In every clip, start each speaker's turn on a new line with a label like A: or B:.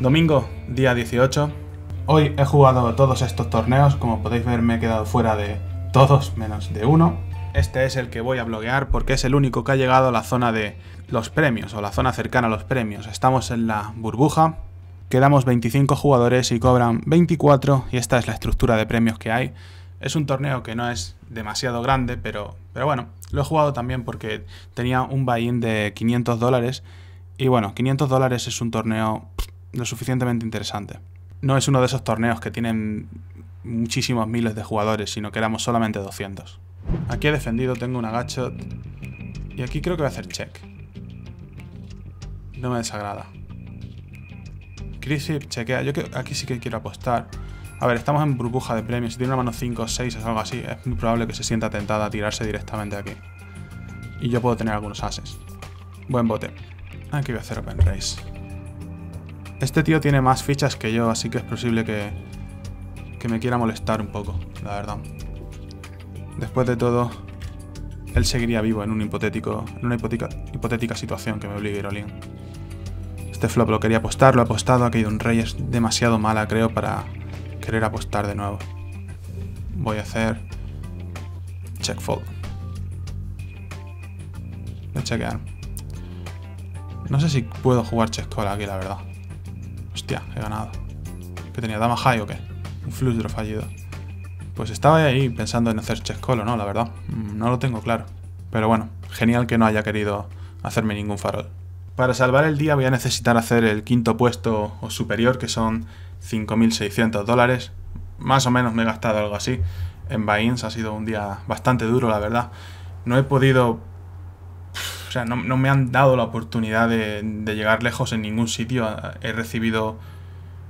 A: Domingo, día 18. Hoy he jugado todos estos torneos, como podéis ver me he quedado fuera de todos menos de uno. Este es el que voy a bloguear porque es el único que ha llegado a la zona de los premios o la zona cercana a los premios. Estamos en la burbuja, quedamos 25 jugadores y cobran 24 y esta es la estructura de premios que hay. Es un torneo que no es demasiado grande, pero, pero bueno, lo he jugado también porque tenía un buy-in de 500 dólares. Y bueno, 500 dólares es un torneo lo suficientemente interesante. No es uno de esos torneos que tienen muchísimos miles de jugadores, sino que éramos solamente 200. Aquí he defendido, tengo una agachot. Y aquí creo que voy a hacer check. No me desagrada. Crisip chequea. Yo aquí sí que quiero apostar. A ver, estamos en burbuja de premios. Si tiene una mano 5 o 6 o algo así, es muy probable que se sienta tentada a tirarse directamente aquí. Y yo puedo tener algunos ases. Buen bote. Aquí voy a hacer open race. Este tío tiene más fichas que yo, así que es posible que, que me quiera molestar un poco, la verdad. Después de todo, él seguiría vivo en un hipotético, una hipotética, situación que me obligue in Este flop lo quería apostar, lo ha apostado, ha caído un rey, es demasiado mala creo para querer apostar de nuevo. Voy a hacer check fold. Me chequear. No sé si puedo jugar check call aquí, la verdad. Hostia, he ganado. que tenía? ¿Dama high o qué? Un flush draw fallido. Pues estaba ahí pensando en hacer check call o no, la verdad. Mm, no lo tengo claro. Pero bueno, genial que no haya querido hacerme ningún farol. Para salvar el día voy a necesitar hacer el quinto puesto o superior, que son 5.600 dólares. Más o menos me he gastado algo así en buy-ins Ha sido un día bastante duro, la verdad. No he podido... O sea, no, me han dado la oportunidad de, llegar lejos en ningún sitio. He recibido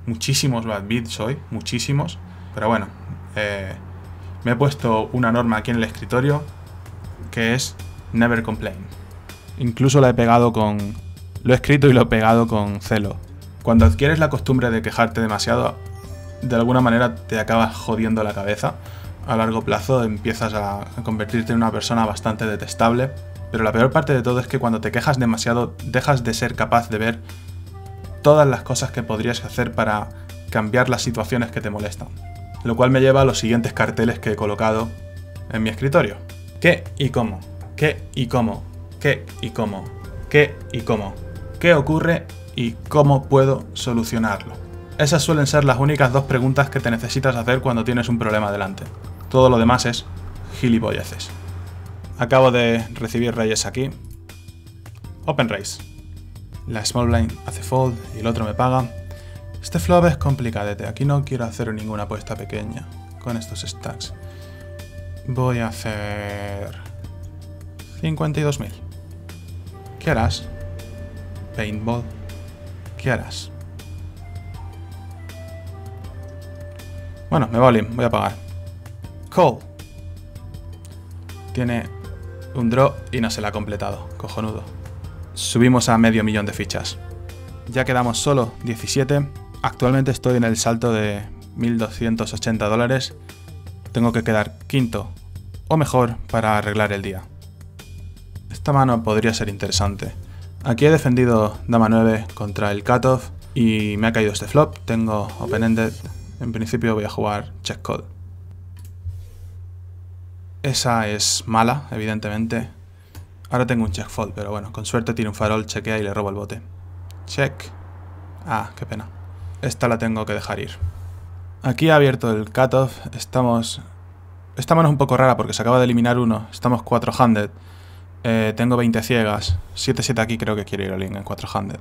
A: muchísimos bad bits hoy, muchísimos. Pero bueno, eh, me he puesto una norma aquí en el escritorio que es never complain. Incluso la he pegado con... Lo he escrito y lo he pegado con celo. Cuando adquieres la costumbre de quejarte demasiado, de alguna manera te acabas jodiendo la cabeza. A largo plazo empiezas a convertirte en una persona bastante detestable. Pero la peor parte de todo es que cuando te quejas demasiado dejas de ser capaz de ver todas las cosas que podrías hacer para cambiar las situaciones que te molestan. Lo cual me lleva a los siguientes carteles que he colocado en mi escritorio. ¿Qué y cómo? ¿Qué y cómo? ¿Qué y cómo? ¿Qué y cómo? ¿Qué ocurre y cómo puedo solucionarlo. Esas suelen ser las únicas dos preguntas que te necesitas hacer cuando tienes un problema delante. Todo lo demás es gilipolleces. Acabo de recibir reyes aquí. Open race. La small blind hace fold y el otro me paga. Este flop es complicadete, aquí no quiero hacer ninguna apuesta pequeña con estos stacks. Voy a hacer... 52.000. ¿Qué harás? Paintball. ¿Qué harás? Bueno, me vale, voy a pagar. Cole. Tiene un draw y no se la ha completado. Cojonudo. Subimos a medio millón de fichas. Ya quedamos solo 17. Actualmente estoy en el salto de 1.280 dólares. Tengo que quedar quinto o mejor para arreglar el día. Esta mano podría ser interesante. Aquí he defendido dama 9 contra el cutoff y me ha caído este flop. Tengo open-ended. En principio voy a jugar check call. Esa es mala, evidentemente. Ahora tengo un check fold, pero bueno, con suerte tiene un farol, chequea y le robo el bote. Check. Ah, qué pena. Esta la tengo que dejar ir. Aquí ha abierto el cutoff. Estamos... Esta mano es un poco rara porque se acaba de eliminar uno. Estamos 4-handed. Eh, tengo 20 ciegas. 7-7 aquí creo que quiere ir a Link en 400.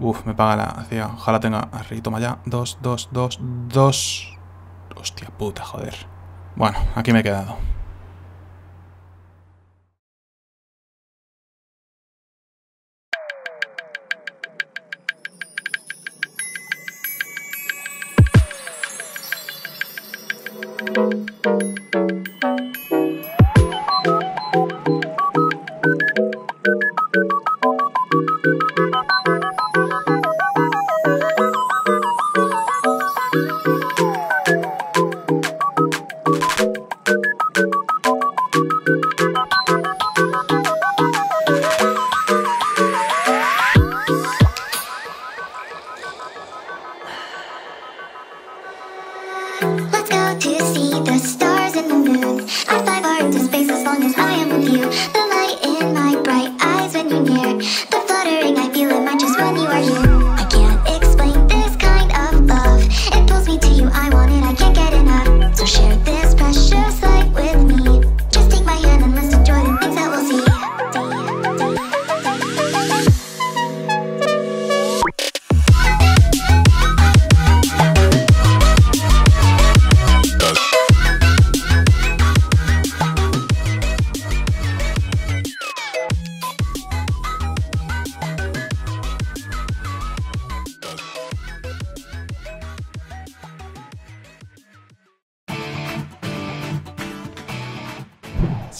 A: Uf, me paga la hacía. Ojalá tenga... y toma ya. 2, 2, 2, 2... Hostia puta, joder. Bueno, aquí me he quedado.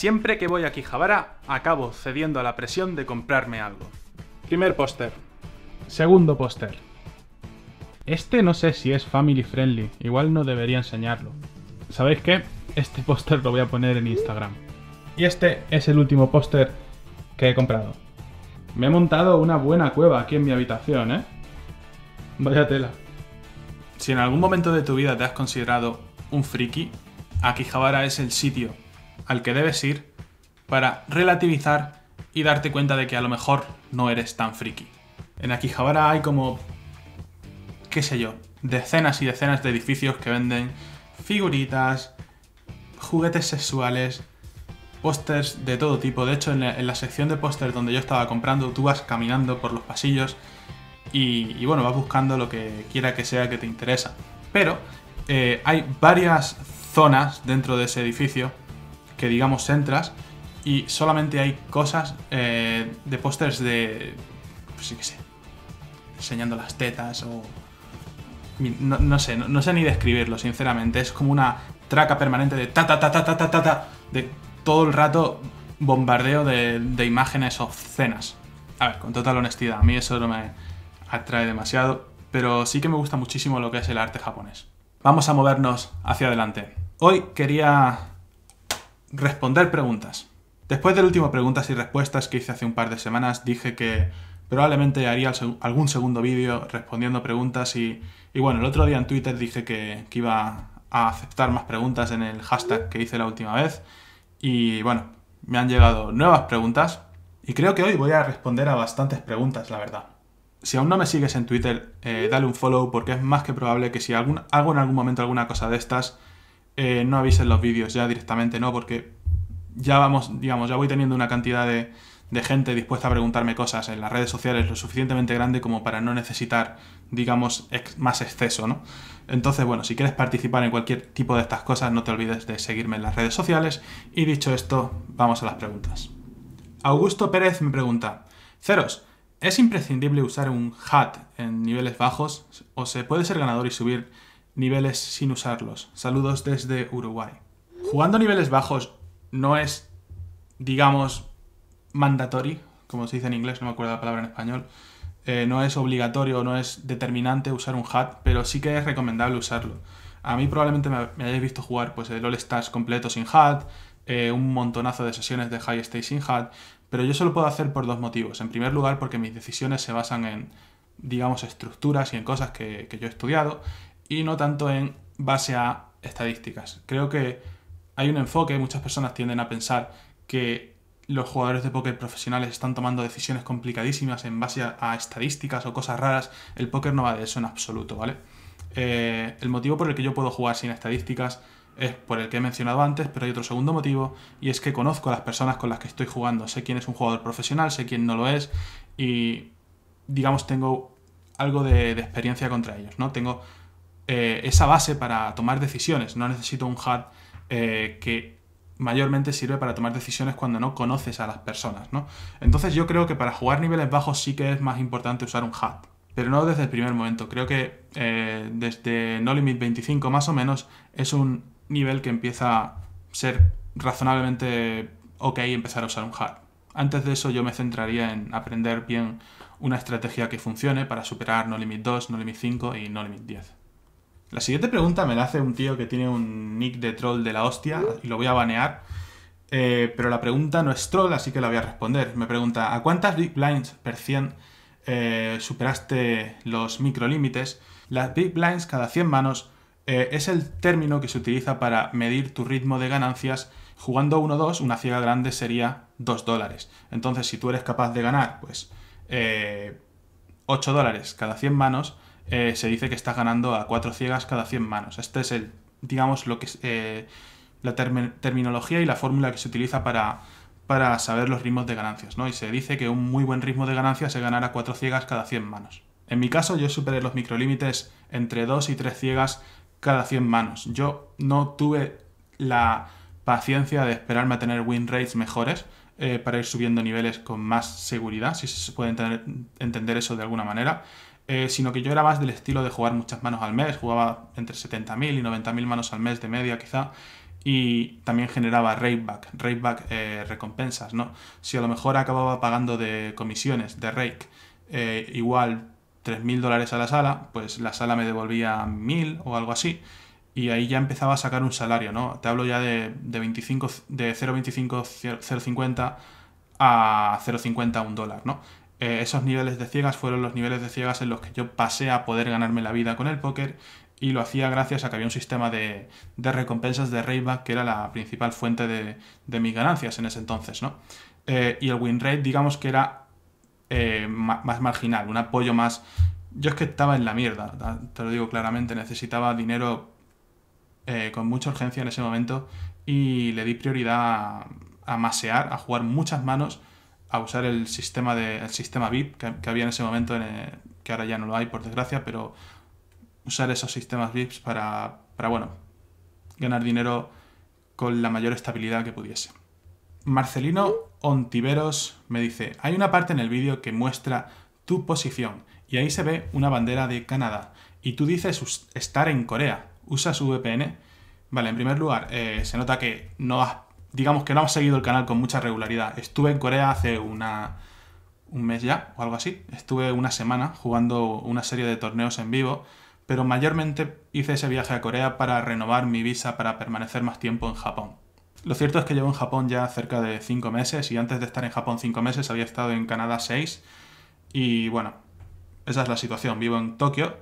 A: Siempre que voy a Kijabara, acabo cediendo a la presión de comprarme algo. Primer póster. Segundo póster. Este no sé si es family friendly, igual no debería enseñarlo. ¿Sabéis qué? Este póster lo voy a poner en Instagram. Y este es el último póster que he comprado. Me he montado una buena cueva aquí en mi habitación, ¿eh? Vaya tela. Si en algún momento de tu vida te has considerado un friki, Akihabara es el sitio al que debes ir para relativizar y darte cuenta de que a lo mejor no eres tan friki. En Akihabara hay como, qué sé yo, decenas y decenas de edificios que venden figuritas, juguetes sexuales, pósters de todo tipo. De hecho, en la, sección de pósters donde yo estaba comprando, tú vas caminando por los pasillos y, bueno, vas buscando lo que quiera que sea que te interesa. Pero eh, hay varias zonas dentro de ese edificio que digamos entras y solamente hay cosas eh, de pósters de, sí pues, que sé, enseñando las tetas o... No, sé, no, sé ni describirlo, sinceramente. Es como una traca permanente de ta ta ta ta ta ta ta, de todo el rato bombardeo de, de imágenes obscenas. A ver, con total honestidad, a mí eso no me atrae demasiado, pero sí que me gusta muchísimo lo que es el arte japonés. Vamos a movernos hacia adelante. Hoy quería responder preguntas. Después del último preguntas y respuestas que hice hace un par de semanas, dije que probablemente haría algún segundo vídeo respondiendo preguntas y, bueno, el otro día en Twitter dije que, iba a aceptar más preguntas en el hashtag que hice la última vez y bueno, me han llegado nuevas preguntas y creo que hoy voy a responder a bastantes preguntas, la verdad. Si aún no me sigues en Twitter, eh, dale un follow porque es más que probable que si hago en algún momento alguna cosa de estas, eh, no avisen los vídeos ya directamente, ¿no? Porque ya vamos, digamos, ya voy teniendo una cantidad de, gente dispuesta a preguntarme cosas en las redes sociales lo suficientemente grande como para no necesitar, digamos, más exceso, ¿no? Entonces, bueno, si quieres participar en cualquier tipo de estas cosas, no te olvides de seguirme en las redes sociales. Y dicho esto, vamos a las preguntas. Augusto Pérez me pregunta, Ceros, ¿es imprescindible usar un hat en niveles bajos o se puede ser ganador y subir niveles sin usarlos. Saludos desde Uruguay. Jugando niveles bajos no es, digamos, mandatory, como se dice en inglés, no me acuerdo la palabra en español. Eh, no es obligatorio, no es determinante usar un hat, pero sí que es recomendable usarlo. A mí probablemente me, hayáis visto jugar pues, el All Stars completo sin hat, eh, un montonazo de sesiones de High Stakes sin hat, pero yo eso lo puedo hacer por dos motivos. En primer lugar, porque mis decisiones se basan en, digamos, estructuras y en cosas que, que yo he estudiado y no tanto en base a estadísticas. Creo que hay un enfoque, muchas personas tienden a pensar que los jugadores de póker profesionales están tomando decisiones complicadísimas en base a, estadísticas o cosas raras. El póker no va de eso en absoluto, ¿vale? Eh, el motivo por el que yo puedo jugar sin estadísticas es por el que he mencionado antes, pero hay otro segundo motivo, y es que conozco a las personas con las que estoy jugando. Sé quién es un jugador profesional, sé quién no lo es, y digamos tengo algo de, de experiencia contra ellos, ¿no? Tengo eh, esa base para tomar decisiones. No necesito un HUD eh, que mayormente sirve para tomar decisiones cuando no conoces a las personas, Entonces yo creo que para jugar niveles bajos sí que es más importante usar un HUD, pero no desde el primer momento. Creo que eh, desde No Limit 25 más o menos es un nivel que empieza a ser razonablemente ok empezar a usar un HUD. Antes de eso yo me centraría en aprender bien una estrategia que funcione para superar No Limit 2, No Limit 5 y No Limit 10. La siguiente pregunta me la hace un tío que tiene un nick de troll de la hostia mm. y lo voy a banear. Eh, pero la pregunta no es troll, así que la voy a responder. Me pregunta, ¿a cuántas big blinds per 100 eh, superaste los microlímites? Las big blinds cada 100 manos eh, es el término que se utiliza para medir tu ritmo de ganancias. Jugando 1-2, una ciega grande sería 2 dólares. Entonces, si tú eres capaz de ganar, pues 8 dólares cada 100 manos, eh, se dice que estás ganando a cuatro ciegas cada 100 manos. Este es el, digamos, lo que es, eh, la terminología y la fórmula que se utiliza para, para saber los ritmos de ganancias, ¿no? Y se dice que un muy buen ritmo de ganancias es ganar a cuatro ciegas cada 100 manos. En mi caso, yo superé los microlímites entre 2 y 3 ciegas cada 100 manos. Yo no tuve la paciencia de esperarme a tener win rates mejores eh, para ir subiendo niveles con más seguridad, si se puede entender eso de alguna manera. Eh, sino que yo era más del estilo de jugar muchas manos al mes, jugaba entre 70.000 y 90.000 manos al mes de media quizá, y también generaba rakeback, rakeback eh, recompensas, ¿no? Si a lo mejor acababa pagando de comisiones, de rake, eh, igual igual 3.000 dólares a la sala, pues la sala me devolvía 1.000 o algo así, y ahí ya empezaba a sacar un salario, ¿no? Te hablo ya de, de, 25, de 0.25, 0.50 a 0.50 un dólar, ¿no? Eh, esos niveles de ciegas fueron los niveles de ciegas en los que yo pasé a poder ganarme la vida con el póker y lo hacía gracias a que había un sistema de, de recompensas de Rayback que era la principal fuente de, mis ganancias en ese entonces, ¿no? Eh, y el win rate, digamos que era eh, más marginal, un apoyo más... Yo es que estaba en la mierda, te lo digo claramente, necesitaba dinero con mucha urgencia en ese momento y le di prioridad a, a masear, a jugar muchas manos a usar el sistema de el sistema VIP que, había en ese momento, en eh, que ahora ya no lo hay por desgracia, pero usar esos sistemas VIPs para, para bueno, ganar dinero con la mayor estabilidad que pudiese. Marcelino Ontiveros me dice, hay una parte en el vídeo que muestra tu posición y ahí se ve una bandera de Canadá y tú dices estar en Corea, usa su VPN. Vale, en primer lugar, eh, se nota que no has digamos que no hemos seguido el canal con mucha regularidad. Estuve en Corea hace una, un mes ya o algo así. Estuve una semana jugando una serie de torneos en vivo, pero mayormente hice ese viaje a Corea para renovar mi visa para permanecer más tiempo en Japón. Lo cierto es que llevo en Japón ya cerca de 5 meses y antes de estar en Japón 5 meses había estado en Canadá 6 y bueno, esa es la situación. Vivo en Tokio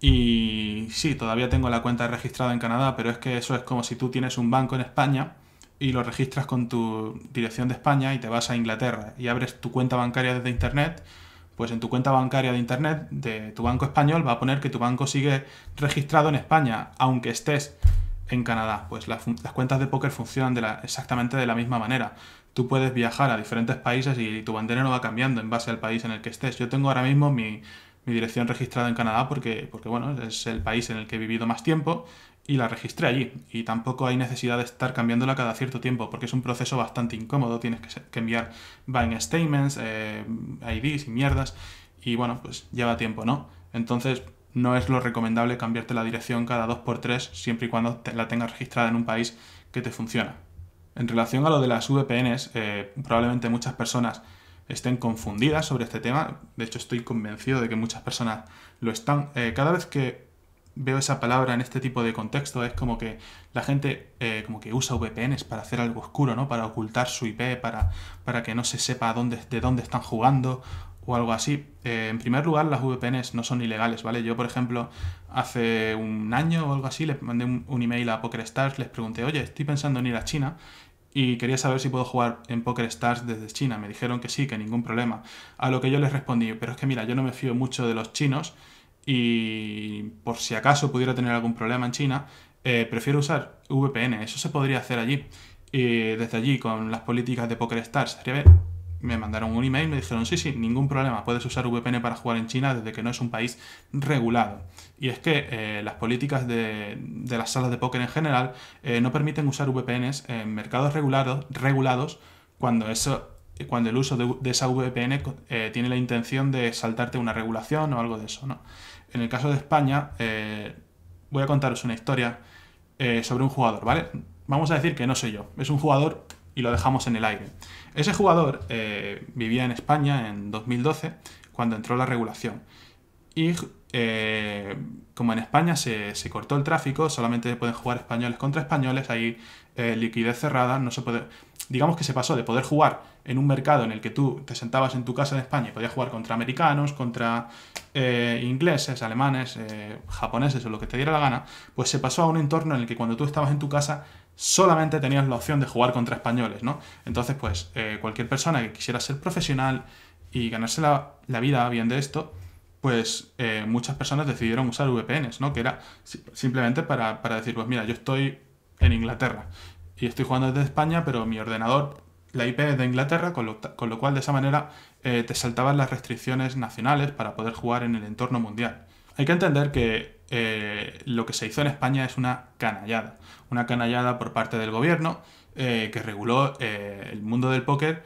A: y sí, todavía tengo la cuenta registrada en Canadá, pero es que eso es como si tú tienes un banco en España y lo registras con tu dirección de España y te vas a Inglaterra y abres tu cuenta bancaria desde Internet, pues en tu cuenta bancaria de Internet de tu banco español va a poner que tu banco sigue registrado en España, aunque estés en Canadá. Pues las, cuentas de póker funcionan exactamente de la misma manera. Tú puedes viajar a diferentes países y tu bandera no va cambiando en base al país en el que estés. Yo tengo ahora mismo mi, mi dirección registrada en Canadá porque, porque bueno, es el país en el que he vivido más tiempo y la registré allí. Y tampoco hay necesidad de estar cambiándola cada cierto tiempo, porque es un proceso bastante incómodo. Tienes que, enviar buying statements, eh, IDs y mierdas. Y bueno, pues lleva tiempo, ¿no? Entonces no es lo recomendable cambiarte la dirección cada 2x3 siempre y cuando la tengas registrada en un país que te funciona. En relación a lo de las VPNs, eh, probablemente muchas personas estén confundidas sobre este tema. De hecho, estoy convencido de que muchas personas lo están. Eh, cada vez que veo esa palabra en este tipo de contexto es como que la gente eh, como que usa VPNs para hacer algo oscuro, ¿no? Para ocultar su IP, para, para que no se sepa dónde, de dónde están jugando o algo así. Eh, en primer lugar, las VPNs no son ilegales, ¿vale? Yo, por ejemplo, hace un año o algo así le mandé un, un email a PokerStars, les pregunté, oye, estoy pensando en ir a China y quería saber si puedo jugar en PokerStars desde China. Me dijeron que sí, que ningún problema. A lo que yo les respondí, pero es que mira, yo no me fío mucho de los chinos y por si acaso pudiera tener algún problema en China, eh, prefiero usar VPN. Eso se podría hacer allí. Y desde allí, con las políticas de Poker Stars, Me mandaron un email, me dijeron, sí, sí, ningún problema, puedes usar VPN para jugar en China desde que no es un país regulado. Y es que eh, las políticas de, de, las salas de póker en general eh, no permiten usar VPNs en mercados regulados, regulados cuando eso cuando el uso de, esa VPN tiene la intención de saltarte una regulación o algo de eso, ¿no? en el caso de España, eh, voy a contaros una historia eh, sobre un jugador, ¿vale? Vamos a decir que no soy yo, es un jugador y lo dejamos en el aire. Ese jugador eh, vivía en España en 2012, cuando entró la regulación. Y como en España se, cortó el tráfico, solamente pueden jugar españoles contra españoles, hay liquidez cerrada, no se puede... Digamos que se pasó de poder jugar en un mercado en el que tú te sentabas en tu casa en España y podías jugar contra americanos, contra eh, ingleses, alemanes, eh, japoneses o lo que te diera la gana, pues se pasó a un entorno en el que cuando tú estabas en tu casa solamente tenías la opción de jugar contra españoles, ¿no? Entonces, pues eh, cualquier persona que quisiera ser profesional y ganarse la, vida bien de esto, pues muchas personas decidieron usar VPNs, ¿no? Que era simplemente para, para decir, pues mira, yo estoy en Inglaterra y estoy jugando desde España, pero mi ordenador la IP de Inglaterra, con lo, cual de esa manera eh, te saltaban las restricciones nacionales para poder jugar en el entorno mundial. Hay que entender que eh, lo que se hizo en España es una canallada, una canallada por parte del gobierno eh, que reguló el mundo del póker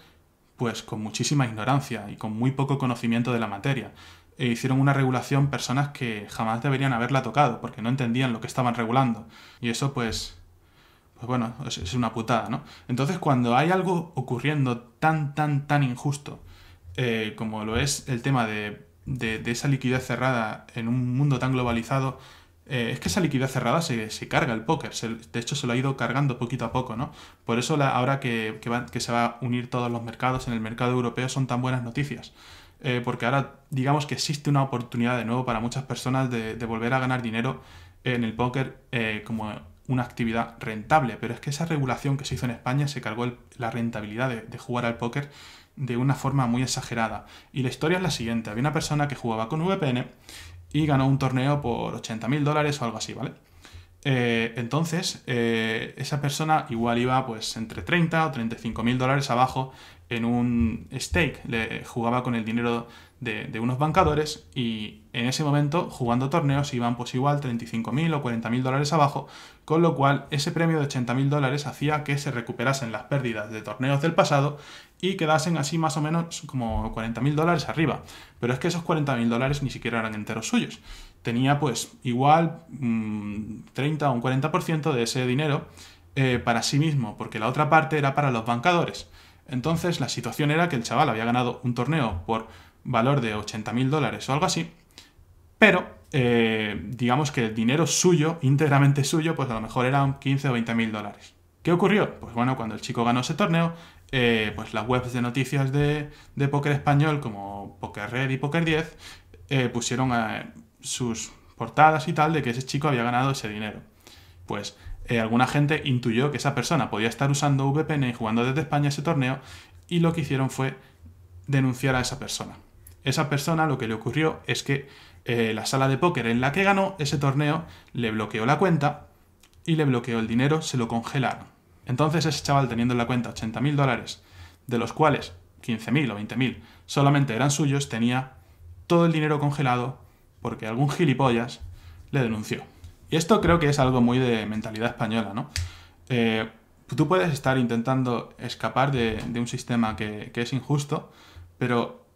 A: pues con muchísima ignorancia y con muy poco conocimiento de la materia. E hicieron una regulación personas que jamás deberían haberla tocado porque no entendían lo que estaban regulando. Y eso pues pues bueno, es, una putada, ¿no? Entonces cuando hay algo ocurriendo tan, tan, tan injusto, eh, como lo es el tema de, esa liquidez cerrada en un mundo tan globalizado, eh, es que esa liquidez cerrada se, se carga el póker, de hecho se lo ha ido cargando poquito a poco, ¿no? Por eso ahora que, que, se va a unir todos los mercados en el mercado europeo son tan buenas noticias. Eh, porque ahora digamos que existe una oportunidad de nuevo para muchas personas de, de volver a ganar dinero en el póker como una actividad rentable, pero es que esa regulación que se hizo en España se cargó la rentabilidad de, jugar al póker de una forma muy exagerada. Y la historia es la siguiente, había una persona que jugaba con VPN y ganó un torneo por 80 mil dólares o algo así, ¿vale? Eh, entonces, eh, esa persona igual iba pues entre 30 o 35 mil dólares abajo en un stake, le jugaba con el dinero de, unos bancadores y en ese momento jugando torneos iban pues igual 35.000 o 40.000 dólares abajo, con lo cual ese premio de 80.000 dólares hacía que se recuperasen las pérdidas de torneos del pasado y quedasen así más o menos como 40.000 dólares arriba. Pero es que esos 40.000 dólares ni siquiera eran enteros suyos. Tenía pues igual 30 mm, o un 40% de ese dinero eh, para sí mismo, porque la otra parte era para los bancadores. Entonces la situación era que el chaval había ganado un torneo por valor de 80.000 mil dólares o algo así, pero eh, digamos que el dinero suyo, íntegramente suyo, pues a lo mejor eran 15 o 20.000 mil dólares. ¿Qué ocurrió? Pues bueno, cuando el chico ganó ese torneo, eh, pues las webs de noticias de, de póker español como Poker Red y Poker 10 eh, pusieron sus portadas y tal de que ese chico había ganado ese dinero. Pues eh, alguna gente intuyó que esa persona podía estar usando VPN y jugando desde España ese torneo y lo que hicieron fue denunciar a esa persona. Esa persona lo que le ocurrió es que eh, la sala de póker en la que ganó ese torneo le bloqueó la cuenta y le bloqueó el dinero, se lo congelaron. Entonces ese chaval teniendo en la cuenta 80.000 dólares, de los cuales 15.000 o 20.000 solamente eran suyos, tenía todo el dinero congelado porque algún gilipollas le denunció. Y esto creo que es algo muy de mentalidad española, ¿no? Eh, tú puedes estar intentando escapar de, un sistema que, es injusto, pero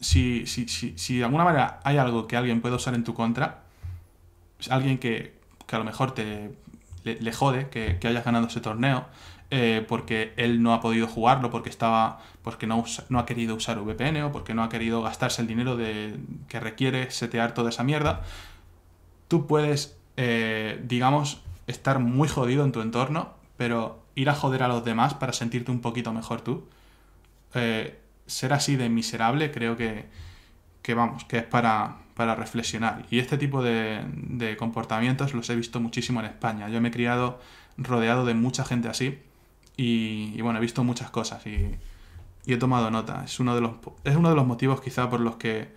A: si, si, si, si, de alguna manera hay algo que alguien puede usar en tu contra, alguien que, a lo mejor te le, jode que, hayas ganado ese torneo, eh, porque él no ha podido jugarlo, porque estaba. porque no, no ha querido usar VPN o porque no ha querido gastarse el dinero de, que requiere setear toda esa mierda. Tú puedes eh, digamos, estar muy jodido en tu entorno, pero ir a joder a los demás para sentirte un poquito mejor tú. Eh, ser así de miserable creo que, vamos, que es para, reflexionar. Y este tipo de, comportamientos los he visto muchísimo en España. Yo me he criado rodeado de mucha gente así y, bueno, he visto muchas cosas y, he tomado nota. Es uno, de los, es uno de los motivos quizá por los que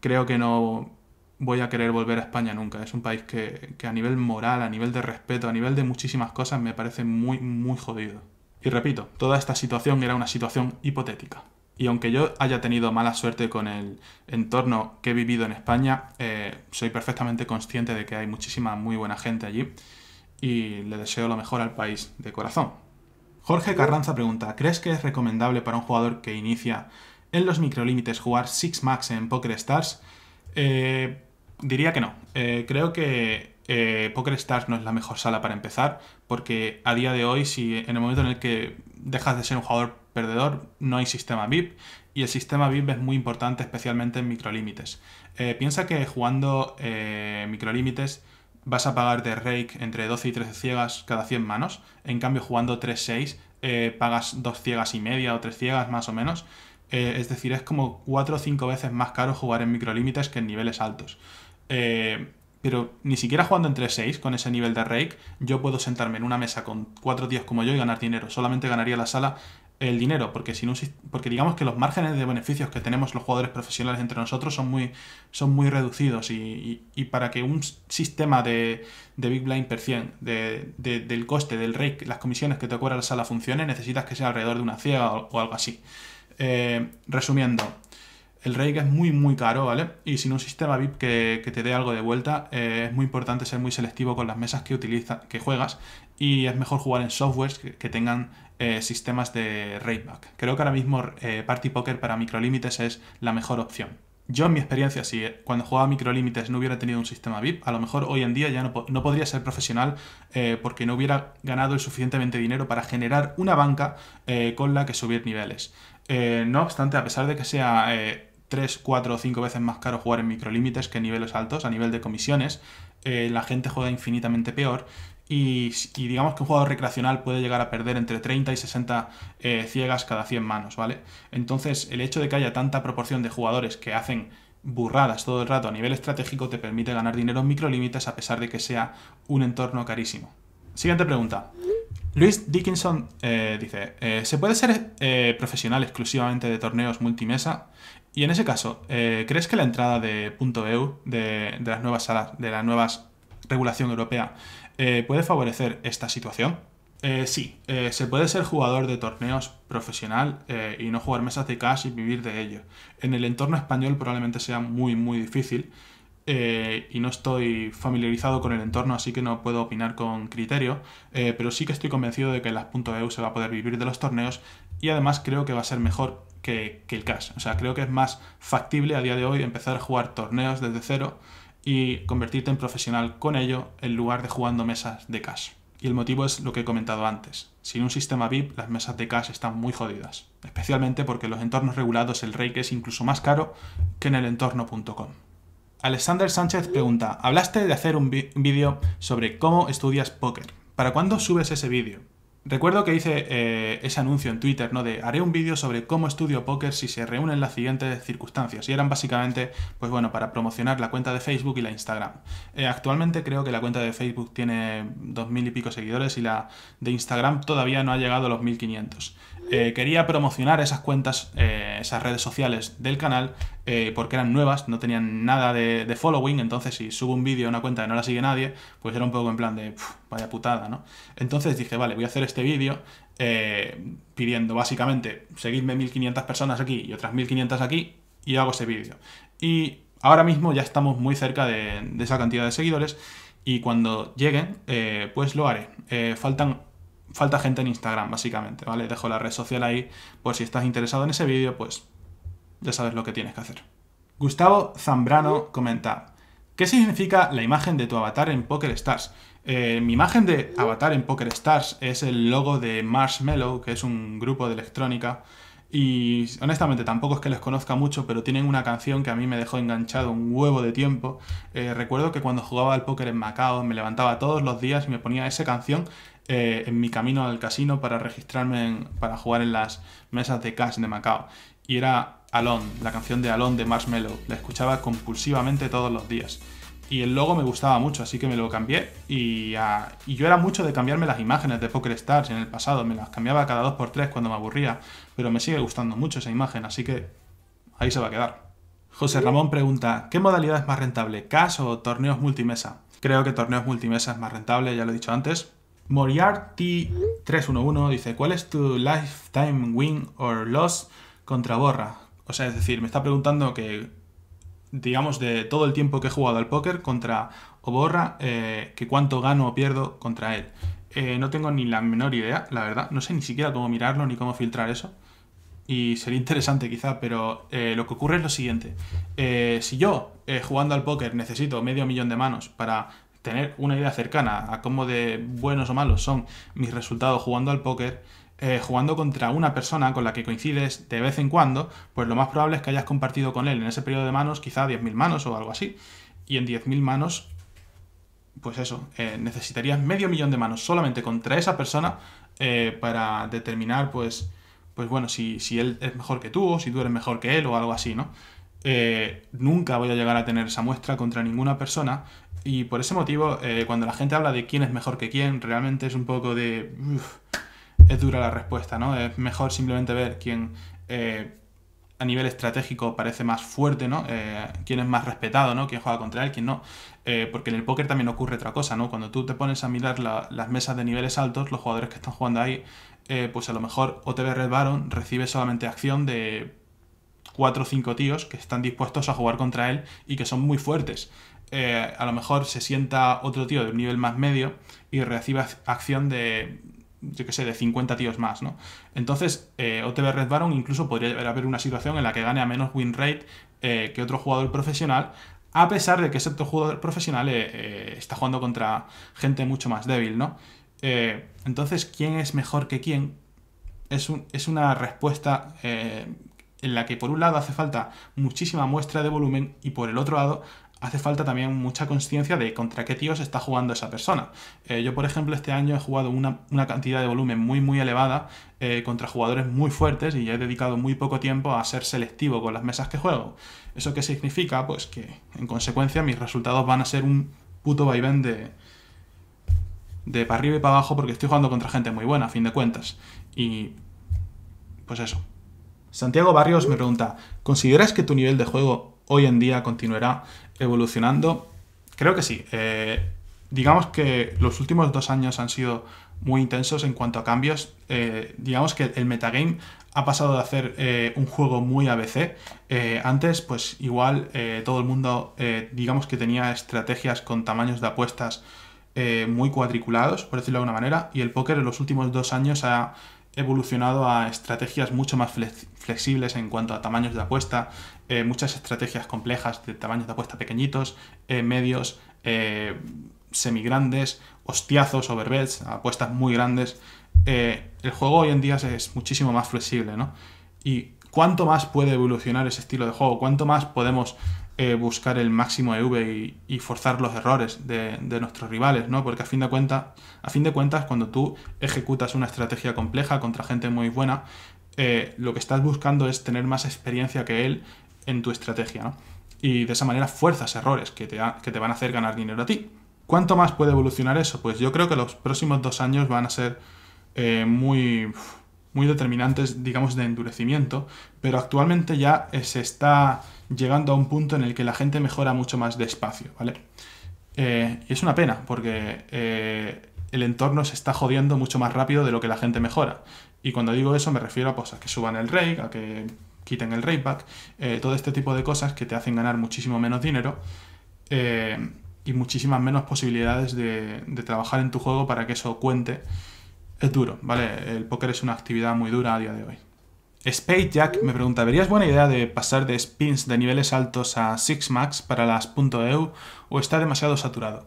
A: creo que no voy a querer volver a España nunca. Es un país que, a nivel moral, a nivel de respeto, a nivel de muchísimas cosas me parece muy, muy jodido. Y repito, toda esta situación era una situación hipotética. Y aunque yo haya tenido mala suerte con el entorno que he vivido en España, eh, soy perfectamente consciente de que hay muchísima muy buena gente allí y le deseo lo mejor al país de corazón. Jorge Carranza pregunta, ¿crees que es recomendable para un jugador que inicia en los microlímites jugar Six Max en Poker Stars? Eh, diría que no. Eh, creo que eh, Poker Stars no es la mejor sala para empezar, porque a día de hoy, si en el momento en el que dejas de ser un jugador perdedor, no hay sistema VIP, y el sistema VIP es muy importante, especialmente en microlímites. Eh, piensa que jugando microlímites vas a pagar de rake entre 12 y 13 ciegas cada 100 manos, en cambio jugando 3-6 pagas 2 ciegas y media o 3 ciegas más o menos, es decir, es como 4 o 5 veces más caro jugar en microlímites que en niveles altos. Eh, pero ni siquiera jugando entre 6 con ese nivel de rake, yo puedo sentarme en una mesa con 4 tíos como yo y ganar dinero. Solamente ganaría la sala el dinero, porque, porque digamos que los márgenes de beneficios que tenemos los jugadores profesionales entre nosotros son muy, son muy reducidos y, para que un sistema de, de Big Blind per 100, del coste, del rake, las comisiones que te cobra la sala funcione, necesitas que sea alrededor de una CIA o, algo así. Eh, resumiendo, el rake es muy muy caro, ¿vale? Y sin un sistema VIP que, te dé algo de vuelta, eh, es muy importante ser muy selectivo con las mesas que, utiliza, que juegas y es mejor jugar en softwares que, tengan eh, sistemas de rakeback. Creo que ahora mismo eh, Party Poker para microlímites es la mejor opción. Yo en mi experiencia, si cuando jugaba microlímites no hubiera tenido un sistema VIP, a lo mejor hoy en día ya no, podría ser profesional porque no hubiera ganado el suficientemente dinero para generar una banca con la que subir niveles. no obstante, a pesar de que sea 3, 4 o 5 veces más caro jugar en microlímites que en niveles altos a nivel de comisiones. Eh, la gente juega infinitamente peor. Y, digamos que un jugador recreacional puede llegar a perder entre 30 y 60 eh, ciegas cada 100 manos, ¿vale? Entonces, el hecho de que haya tanta proporción de jugadores que hacen burradas todo el rato a nivel estratégico te permite ganar dinero en microlímites a pesar de que sea un entorno carísimo. Siguiente pregunta. Luis Dickinson eh, dice, ¿se puede ser profesional exclusivamente de torneos multimesa? Y en ese caso, eh, ¿crees que la entrada de .eu de, las nuevas salas, de la nueva regulación europea, eh, puede favorecer esta situación? Eh, sí, eh, se puede ser jugador de torneos profesional y no jugar mesas de cash y vivir de ello. En el entorno español probablemente sea muy, muy difícil y no estoy familiarizado con el entorno, así que no puedo opinar con criterio, pero sí que estoy convencido de que en las .eu se va a poder vivir de los torneos y además creo que va a ser mejor que, el cash. O sea, creo que es más factible a día de hoy empezar a jugar torneos desde cero y convertirte en profesional con ello en lugar de jugando mesas de cash. Y el motivo es lo que he comentado antes. Sin un sistema VIP, las mesas de cash están muy jodidas, especialmente porque en los entornos regulados el rake es incluso más caro que en el entorno.com. Alexander Sánchez pregunta, hablaste de hacer un vídeo sobre cómo estudias póker. ¿Para cuándo subes ese vídeo? Recuerdo que hice eh, ese anuncio en Twitter, ¿no? De haré un vídeo sobre cómo estudio póker si se reúnen las siguientes circunstancias. Y eran básicamente, pues bueno, para promocionar la cuenta de Facebook y la Instagram. Eh, actualmente creo que la cuenta de Facebook tiene dos mil y pico seguidores y la de Instagram todavía no ha llegado a los 1500. Eh, quería promocionar esas cuentas, eh, esas redes sociales del canal, eh, porque eran nuevas, no tenían nada de, following, entonces si subo un vídeo a una cuenta que no la sigue nadie, pues era un poco en plan de, vaya putada, ¿no? Entonces dije, vale, voy a hacer este vídeo pidiendo básicamente, seguidme 1500 personas aquí y otras 1500 aquí, y hago ese vídeo. Y ahora mismo ya estamos muy cerca de esa cantidad de seguidores, y cuando lleguen, pues lo haré. faltan falta gente en Instagram, básicamente, ¿vale? Dejo la red social ahí por si estás interesado en ese vídeo, pues ya sabes lo que tienes que hacer. Gustavo Zambrano comenta, ¿qué significa la imagen de tu avatar en Poker Stars? Eh, mi imagen de avatar en Poker Stars es el logo de Marshmallow, que es un grupo de electrónica. Y honestamente tampoco es que les conozca mucho, pero tienen una canción que a mí me dejó enganchado un huevo de tiempo. Eh, recuerdo que cuando jugaba al póker en Macao me levantaba todos los días y me ponía esa canción eh, en mi camino al casino para registrarme para jugar en las mesas de cash de Macao. Y era Alon, la canción de Alon de Marshmallow. La escuchaba compulsivamente todos los días. Y el logo me gustaba mucho, así que me lo cambié. Y, ah, y yo era mucho de cambiarme las imágenes de Poker Stars en el pasado. Me las cambiaba cada 2x3 cuando me aburría. Pero me sigue gustando mucho esa imagen, así que ahí se va a quedar. José Ramón pregunta, ¿qué modalidad es más rentable, cash o torneos multimesa? Creo que torneos multimesa es más rentable, ya lo he dicho antes, Moriarty311 dice, ¿cuál es tu lifetime win or loss contra Borra? O sea, es decir, me está preguntando que, digamos, de todo el tiempo que he jugado al póker contra Borra, eh, que cuánto gano o pierdo contra él. Eh, no tengo ni la menor idea, la verdad. No sé ni siquiera cómo mirarlo ni cómo filtrar eso. Y sería interesante quizá, pero eh, lo que ocurre es lo siguiente. si yo, jugando al póker, necesito medio millón de manos para tener una idea cercana a cómo de buenos o malos son mis resultados jugando al póker, eh, jugando contra una persona con la que coincides de vez en cuando, pues lo más probable es que hayas compartido con él en ese periodo de manos quizá 10.000 manos o algo así. Y en 10.000 manos, pues eso, eh, necesitarías medio millón de manos solamente contra esa persona eh, para determinar, pues, pues bueno, si, él es mejor que tú o si tú eres mejor que él o algo así, ¿no? nunca voy a llegar a tener esa muestra contra ninguna persona y por ese motivo, eh, cuando la gente habla de quién es mejor que quién, realmente es un poco de... es dura la respuesta, ¿no? Es mejor simplemente ver quién eh, a nivel estratégico parece más fuerte, ¿no? Eh, quién es más respetado, ¿no? Quién juega contra él, quién no. porque en el póker también ocurre otra cosa, ¿no? Cuando tú te pones a mirar las mesas de niveles altos, los jugadores que están jugando ahí, pues a lo mejor OTB Red Baron recibe solamente acción de cuatro o cinco tíos que están dispuestos a jugar contra él y que son muy fuertes. Eh, a lo mejor se sienta otro tío de un nivel más medio y recibe acción de, yo qué sé, de 50 tíos más, ¿no? Entonces, eh, OTB Red Baron incluso podría haber una situación en la que gane a menos win rate eh, que otro jugador profesional, a pesar de que ese otro jugador profesional está jugando contra gente mucho más débil, ¿no? entonces, ¿quién es mejor que quién? Es, es una respuesta en la que por un lado hace falta muchísima muestra de volumen y por el otro lado hace falta también mucha conciencia de contra qué tíos está jugando esa persona. Eh, yo, por ejemplo, este año he jugado una, cantidad de volumen muy, muy elevada eh, contra jugadores muy fuertes y he dedicado muy poco tiempo a ser selectivo con las mesas que juego. ¿Eso qué significa? Pues que, en consecuencia, mis resultados van a ser un puto vaivén de, de para arriba y para abajo porque estoy jugando contra gente muy buena, a fin de cuentas. Y... pues eso. Santiago Barrios me pregunta, ¿consideras que tu nivel de juego hoy en día continuará evolucionando? Creo que sí. Eh, digamos que los últimos dos años han sido muy intensos en cuanto a cambios. Eh, digamos que el metagame ha pasado de hacer eh, un juego muy ABC. antes, pues igual todo el mundo, digamos que tenía estrategias con tamaños de apuestas muy cuadriculados, por decirlo de alguna manera, y el póker en los últimos dos años ha evolucionado a estrategias mucho más flexibles en cuanto a tamaños de apuesta, eh, muchas estrategias complejas de tamaños de apuesta pequeñitos, eh, medios, semi eh, semigrandes, hostiazos, overbets, apuestas muy grandes. el juego hoy en día es muchísimo más flexible, ¿no? Y cuánto más puede evolucionar ese estilo de juego, cuánto más podemos buscar el máximo EV y, y forzar los errores de, nuestros rivales, ¿no? Porque a fin, de a fin de cuentas, cuando tú ejecutas una estrategia compleja contra gente muy buena, lo que estás buscando es tener más experiencia que él en tu estrategia, ¿no? Y de esa manera fuerzas errores que te, van a hacer ganar dinero a ti. ¿Cuánto más puede evolucionar eso? Pues yo creo que los próximos dos años van a ser eh, muy, muy determinantes, digamos, de endurecimiento, pero actualmente ya eh, se está llegando a un punto en el que la gente mejora mucho más despacio, ¿vale? Eh, y es una pena, porque el entorno se está jodiendo mucho más rápido de lo que la gente mejora. Y cuando digo eso me refiero pues, a cosas que suban el rake, a que quiten el rateback, eh, todo este tipo de cosas que te hacen ganar muchísimo menos dinero eh, y muchísimas menos posibilidades de, trabajar en tu juego para que eso cuente. Es duro, ¿vale? El póker es una actividad muy dura a día de hoy. Spade Jack me pregunta, ¿verías buena idea de pasar de spins de niveles altos a 6 Max para las .eu o está demasiado saturado?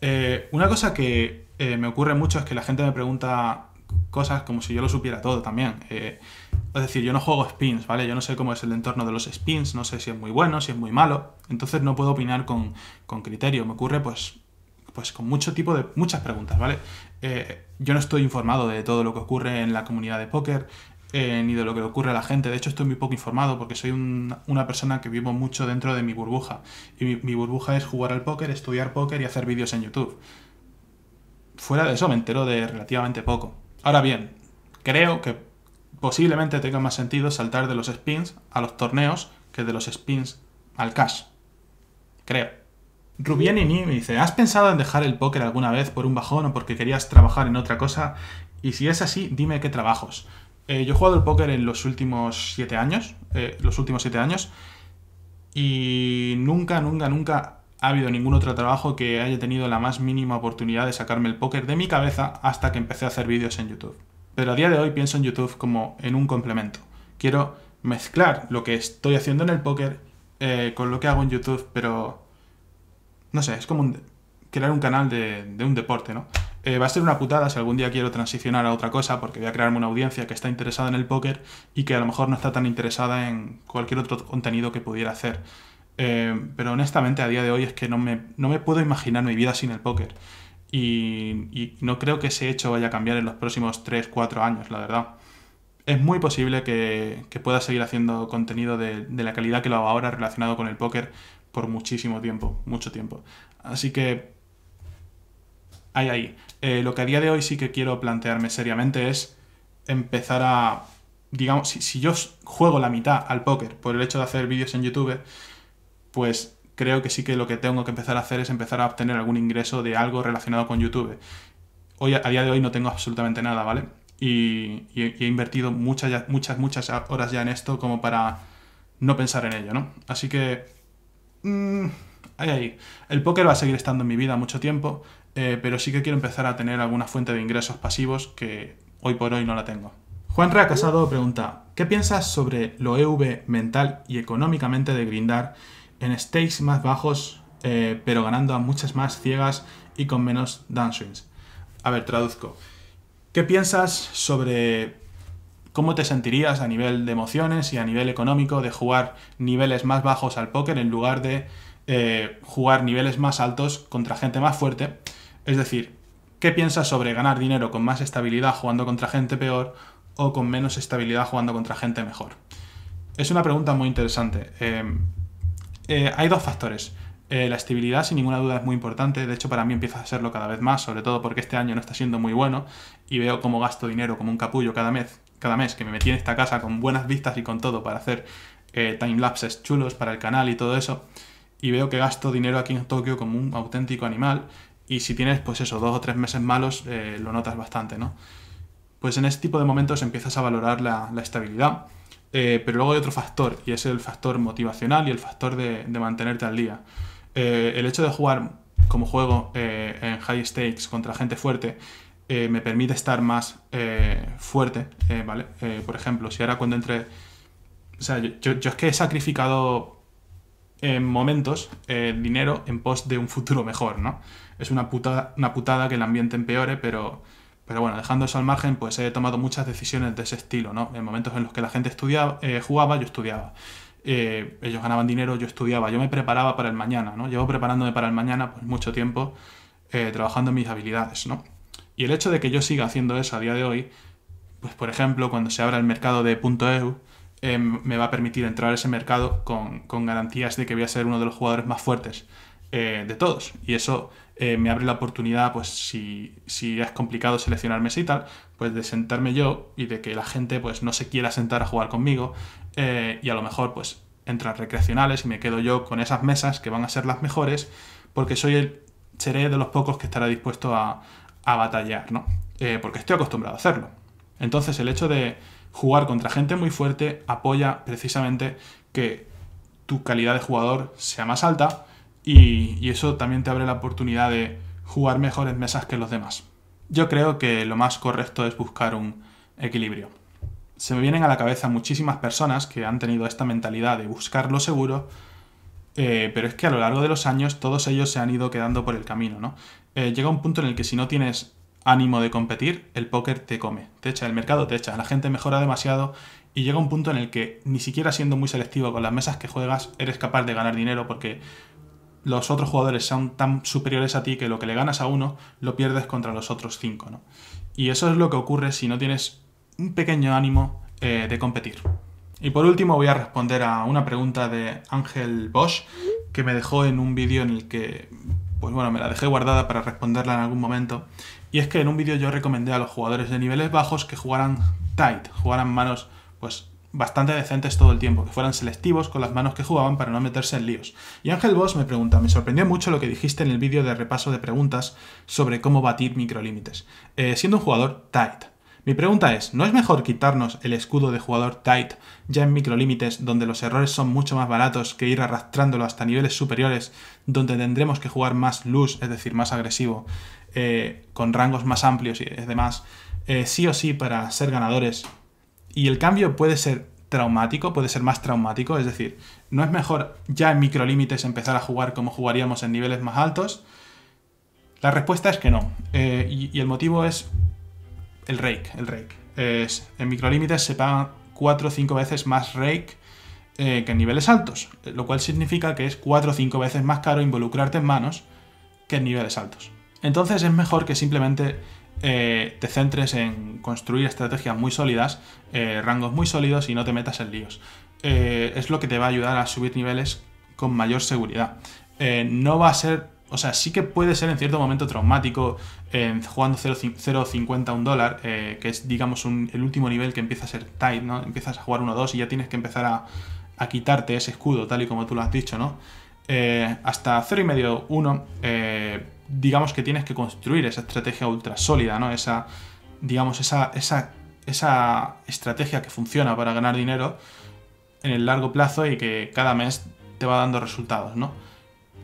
A: Eh, una cosa que me ocurre mucho es que la gente me pregunta cosas como si yo lo supiera todo también. Eh, es decir, yo no juego spins, ¿vale? Yo no sé cómo es el entorno de los spins, no sé si es muy bueno, si es muy malo. Entonces no puedo opinar con, criterio. Me ocurre pues, pues con mucho tipo de muchas preguntas, ¿vale? Eh, yo no estoy informado de todo lo que ocurre en la comunidad de póker, eh, ni de lo que le ocurre a la gente. De hecho, estoy muy poco informado porque soy una persona que vivo mucho dentro de mi burbuja. Y mi burbuja es jugar al póker, estudiar póker y hacer vídeos en YouTube. Fuera de eso me entero de relativamente poco. Ahora bien, creo que posiblemente tenga más sentido saltar de los spins a los torneos que de los spins al cash. Creo. y me dice, ¿has pensado en dejar el póker alguna vez por un bajón o porque querías trabajar en otra cosa? Y si es así, dime qué trabajos. Eh, yo he jugado el póker en los últimos siete años, eh, los últimos siete años, y nunca, nunca, nunca ha habido ningún otro trabajo que haya tenido la más mínima oportunidad de sacarme el póker de mi cabeza hasta que empecé a hacer vídeos en YouTube. Pero a día de hoy pienso en YouTube como en un complemento. Quiero mezclar lo que estoy haciendo en el póker eh, con lo que hago en YouTube, pero no sé, es como crear un canal de, un deporte, ¿no? Eh, va a ser una putada si algún día quiero transicionar a otra cosa porque voy a crearme una audiencia que está interesada en el póker y que a lo mejor no está tan interesada en cualquier otro contenido que pudiera hacer. Eh, pero honestamente a día de hoy es que no me, no me puedo imaginar mi vida sin el póker. Y, no creo que ese hecho vaya a cambiar en los próximos 3, 4 años, la verdad. Es muy posible que, pueda seguir haciendo contenido de, la calidad que lo hago ahora relacionado con el póker por muchísimo tiempo, mucho tiempo. Así que... Ahí, ahí. Eh, lo que a día de hoy sí que quiero plantearme seriamente es empezar a... Digamos, si, si yo juego la mitad al póker por el hecho de hacer vídeos en YouTube, pues creo que sí que lo que tengo que empezar a hacer es empezar a obtener algún ingreso de algo relacionado con YouTube. Hoy, a día de hoy no tengo absolutamente nada, ¿vale? Y, he invertido muchas, muchas, muchas horas ya en esto como para no pensar en ello, ¿no? Así que... Mm, ahí, ahí. El póker va a seguir estando en mi vida mucho tiempo, eh, pero sí que quiero empezar a tener alguna fuente de ingresos pasivos que hoy por hoy no la tengo. Juan Reacasado Casado pregunta, ¿qué piensas sobre lo EV mental y económicamente de Grindar en stakes más bajos, eh, pero ganando a muchas más ciegas y con menos downswings. A ver, traduzco. ¿Qué piensas sobre cómo te sentirías a nivel de emociones y a nivel económico de jugar niveles más bajos al póker en lugar de eh, jugar niveles más altos contra gente más fuerte? Es decir, ¿qué piensas sobre ganar dinero con más estabilidad jugando contra gente peor o con menos estabilidad jugando contra gente mejor? Es una pregunta muy interesante. Em, eh, hay dos factores. Eh, la estabilidad, sin ninguna duda, es muy importante. De hecho, para mí empieza a serlo cada vez más, sobre todo porque este año no está siendo muy bueno y veo cómo gasto dinero como un capullo cada mes, cada mes que me metí en esta casa con buenas vistas y con todo para hacer eh, time lapses chulos para el canal y todo eso. Y veo que gasto dinero aquí en Tokio como un auténtico animal. Y si tienes, pues eso, dos o tres meses malos, lo notas bastante, ¿no? Pues en este tipo de momentos empiezas a valorar la estabilidad eh, pero luego hay otro factor, y es el factor motivacional y el factor de, mantenerte al día. Eh, el hecho de jugar como juego eh, en high stakes contra gente fuerte me permite estar más fuerte, ¿vale? por ejemplo, si ahora cuando entre... O sea, yo, es que he sacrificado en momentos dinero en pos de un futuro mejor, ¿no? Es una, una putada que el ambiente empeore, pero pero bueno, dejando eso al margen, pues he tomado muchas decisiones de ese estilo, ¿no? En momentos en los que la gente estudiaba, eh, jugaba, yo estudiaba. Eh, ellos ganaban dinero, yo estudiaba, yo me preparaba para el mañana, ¿no? Llevo preparándome para el mañana pues, mucho tiempo eh, trabajando en mis habilidades, ¿no? Y el hecho de que yo siga haciendo eso a día de hoy, pues por ejemplo, cuando se abra el mercado de .eu, me va a permitir entrar a ese mercado con, con, garantías de que voy a ser uno de los jugadores más fuertes eh, de todos. Y eso eh, me abre la oportunidad, pues si, si, es complicado seleccionar y tal, pues de sentarme yo y de que la gente pues no se quiera sentar a jugar conmigo eh, y a lo mejor pues entran recreacionales y me quedo yo con esas mesas que van a ser las mejores porque soy el seré de los pocos que estará dispuesto a, batallar, porque estoy acostumbrado a hacerlo. Entonces el hecho de jugar contra gente muy fuerte apoya precisamente que tu calidad de jugador sea más alta y, eso también te abre la oportunidad de jugar mejores mesas que los demás. Yo creo que lo más correcto es buscar un equilibrio. Se me vienen a la cabeza muchísimas personas que han tenido esta mentalidad de buscar lo seguro, eh, pero es que a lo largo de los años todos ellos se han ido quedando por el camino, ¿no? Eh, llega un punto en el que si no tienes ánimo de competir, el póker te come, te echa, el mercado te echa, la gente mejora demasiado y llega un punto en el que ni siquiera siendo muy selectivo con las mesas que juegas eres capaz de ganar dinero porque los otros jugadores sean tan superiores a ti que lo que le ganas a uno lo pierdes contra los otros cinco, ¿no? Y eso es lo que ocurre si no tienes un pequeño ánimo eh, de competir. Y por último voy a responder a una pregunta de Ángel Bosch que me dejó en un vídeo en el que, pues bueno, me la dejé guardada para responderla en algún momento. Y es que en un vídeo yo recomendé a los jugadores de niveles bajos que jugaran tight, jugaran manos pues bastante decentes todo el tiempo, que fueran selectivos con las manos que jugaban para no meterse en líos. Y Ángel Boss me pregunta, me sorprendió mucho lo que dijiste en el vídeo de repaso de preguntas sobre cómo batir microlímites, eh, siendo un jugador tight. Mi pregunta es, ¿no es mejor quitarnos el escudo de jugador tight ya en microlímites donde los errores son mucho más baratos que ir arrastrándolo hasta niveles superiores donde tendremos que jugar más loose, es decir, más agresivo, eh, con rangos más amplios y demás, eh, sí o sí para ser ganadores y el cambio puede ser traumático, puede ser más traumático, es decir, no es mejor ya en microlímites empezar a jugar como jugaríamos en niveles más altos. La respuesta es que no. Eh, y, el motivo es el rake. El rake. Es, en microlímites se pagan 4 o 5 veces más rake eh, que en niveles altos, eh, lo cual significa que es 4 o 5 veces más caro involucrarte en manos que en niveles altos. Entonces es mejor que simplemente eh, te centres en construir estrategias muy sólidas, eh, rangos muy sólidos y no te metas en líos. Eh, es lo que te va a ayudar a subir niveles con mayor seguridad. no va a ser, o sea, sí que puede ser en cierto momento traumático jugando 0.50 un dólar, que es digamos el último nivel que empieza a ser tight, ¿no? Empiezas a jugar 1-2 y ya tienes que empezar a, quitarte ese escudo, tal y como tú lo has dicho, ¿no? hasta 0,5, 1, eh, digamos que tienes que construir esa estrategia ultra sólida, ¿no? Esa, digamos, esa, esa, esa estrategia que funciona para ganar dinero en el largo plazo y que cada mes te va dando resultados, ¿no?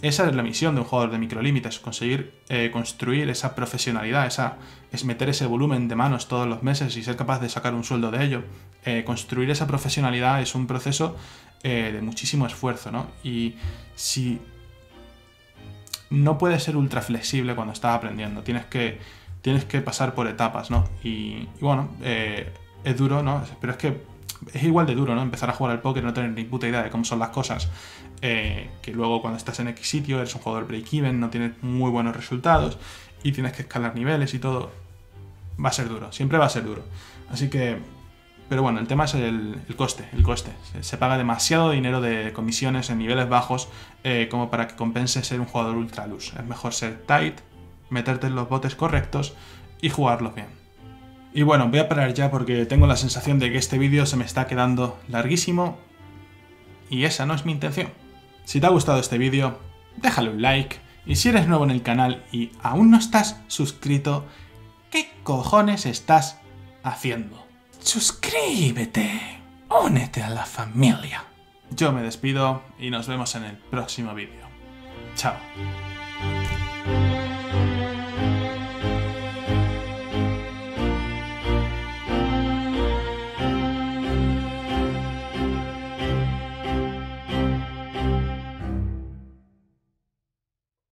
A: Esa es la misión de un jugador de microlímites, conseguir eh, construir esa profesionalidad, esa, es meter ese volumen de manos todos los meses y ser capaz de sacar un sueldo de ello. Eh, construir esa profesionalidad es un proceso eh, de muchísimo esfuerzo, ¿no? Y si no puedes ser ultra flexible cuando estás aprendiendo, tienes que, tienes que pasar por etapas, ¿no? Y, bueno, eh, es duro, ¿no? Pero es que es igual de duro, ¿no? Empezar a jugar al póker, no tener ni puta idea de cómo son las cosas, eh, que luego cuando estás en X sitio eres un jugador break-even, no tienes muy buenos resultados y tienes que escalar niveles y todo. Va a ser duro, siempre va a ser duro. Así que pero bueno, el tema es el, coste, el coste. Se, paga demasiado dinero de comisiones en niveles bajos eh, como para que compense ser un jugador ultra luz. Es mejor ser tight, meterte en los botes correctos y jugarlos bien. Y bueno, voy a parar ya porque tengo la sensación de que este vídeo se me está quedando larguísimo y esa no es mi intención. Si te ha gustado este vídeo, déjale un like y si eres nuevo en el canal y aún no estás suscrito, ¿qué cojones estás haciendo? suscríbete, únete a la familia. Yo me despido y nos vemos en el próximo vídeo. Chao.